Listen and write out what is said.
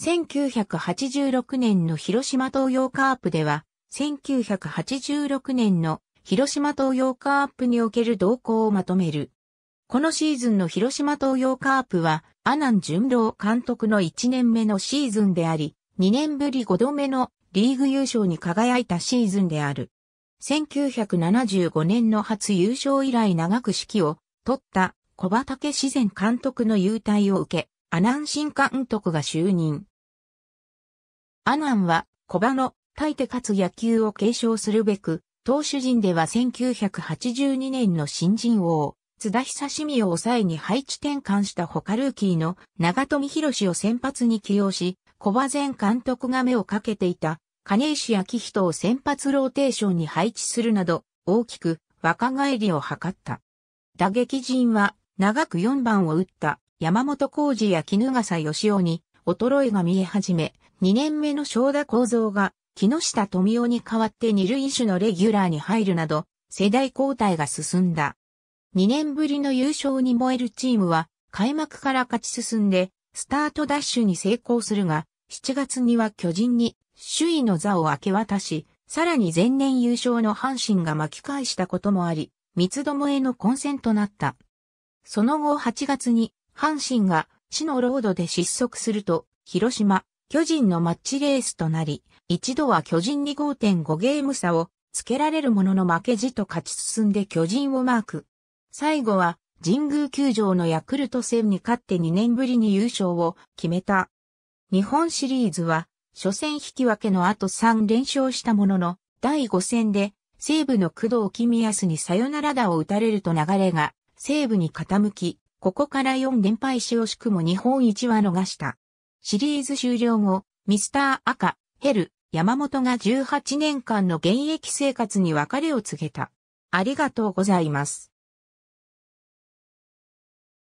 1986年の広島東洋カープでは、1986年の広島東洋カープにおける動向をまとめる。このシーズンの広島東洋カープは、阿南純郎監督の1年目のシーズンであり、2年ぶり5度目のリーグ優勝に輝いたシーズンである。1975年の初優勝以来長く指揮を取った小畑自然監督の優待を受け、アナン新監督が就任。アナンは、コバの、大手かつ野球を継承するべく、投手陣では1982年の新人王、津田久しみを抑えに配置転換した他ルーキーの長富博を先発に起用し、小場前監督が目をかけていた金石明人を先発ローテーションに配置するなど、大きく若返りを図った。打撃陣は長く4番を打った山本浩二や絹笠義雄に衰えが見え始め、2年目の正田幸三が木下富夫に代わって二塁手のレギュラーに入るなど、世代交代が進んだ。2年ぶりの優勝に燃えるチームは、開幕から勝ち進んで、スタートダッシュに成功するが、7月には巨人に首位の座を明け渡し、さらに前年優勝の阪神が巻き返したこともあり、三つどもえの混戦となった。その後8月に阪神が地のロードで失速すると、広島、巨人のマッチレースとなり、一度は巨人に5.5ゲーム差をつけられるものの負けじと勝ち進んで巨人をマーク。最後は神宮球場のヤクルト戦に勝って2年ぶりに優勝を決めた。日本シリーズは初戦引き分けの後3連勝したものの第5戦で西武の工藤君康にサヨナラ打を打たれると流れが西武に傾きここから4連敗し惜しくも日本一は逃した。シリーズ終了後、ミスター赤、ヘル、山本が18年間の現役生活に別れを告げた。ありがとうございます。